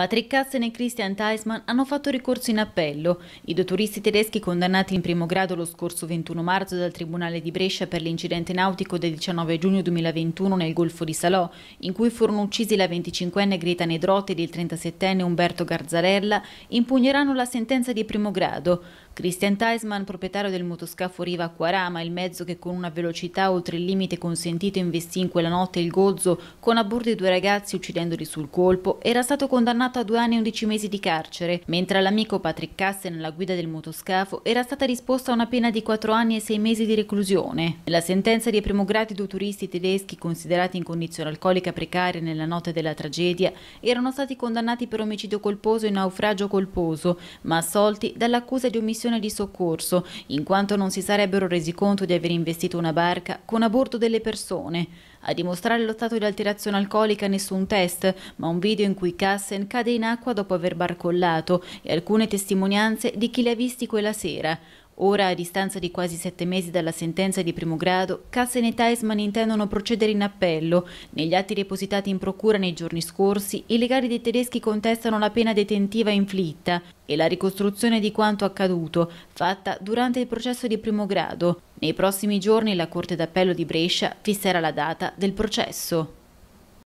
Patrick Katzen e Christian Theismann hanno fatto ricorso in appello. I due turisti tedeschi condannati in primo grado lo scorso 21 marzo dal Tribunale di Brescia per l'incidente nautico del 19 giugno 2021 nel Golfo di Salò, in cui furono uccisi la 25enne Greta Nedrotti ed il 37enne Umberto Garzarella, impugneranno la sentenza di primo grado. Christian Theismann, proprietario del motoscafo Riva Quarama, il mezzo che con una velocità oltre il limite consentito investì in quella notte il Gozzo con a bordo i due ragazzi uccidendoli sul colpo, era stato condannato condannato a due anni e undici mesi di carcere, mentre all'amico Patrick Cassen, la guida del motoscafo, era stata risposta a una pena di quattro anni e sei mesi di reclusione. Nella sentenza di primo grado due turisti tedeschi considerati in condizione alcolica precaria nella notte della tragedia erano stati condannati per omicidio colposo e naufragio colposo, ma assolti dall'accusa di omissione di soccorso, in quanto non si sarebbero resi conto di aver investito una barca con a bordo delle persone. A dimostrare lo stato di alterazione alcolica nessun test, ma un video in cui Kassen cade in acqua dopo aver barcollato e alcune testimonianze di chi ha visti quella sera. Ora, a distanza di quasi sette mesi dalla sentenza di primo grado, Kassen e Taisman intendono procedere in appello. Negli atti depositati in procura nei giorni scorsi, i legali dei tedeschi contestano la pena detentiva inflitta e la ricostruzione di quanto accaduto, fatta durante il processo di primo grado. Nei prossimi giorni la Corte d'Appello di Brescia fisserà la data del processo.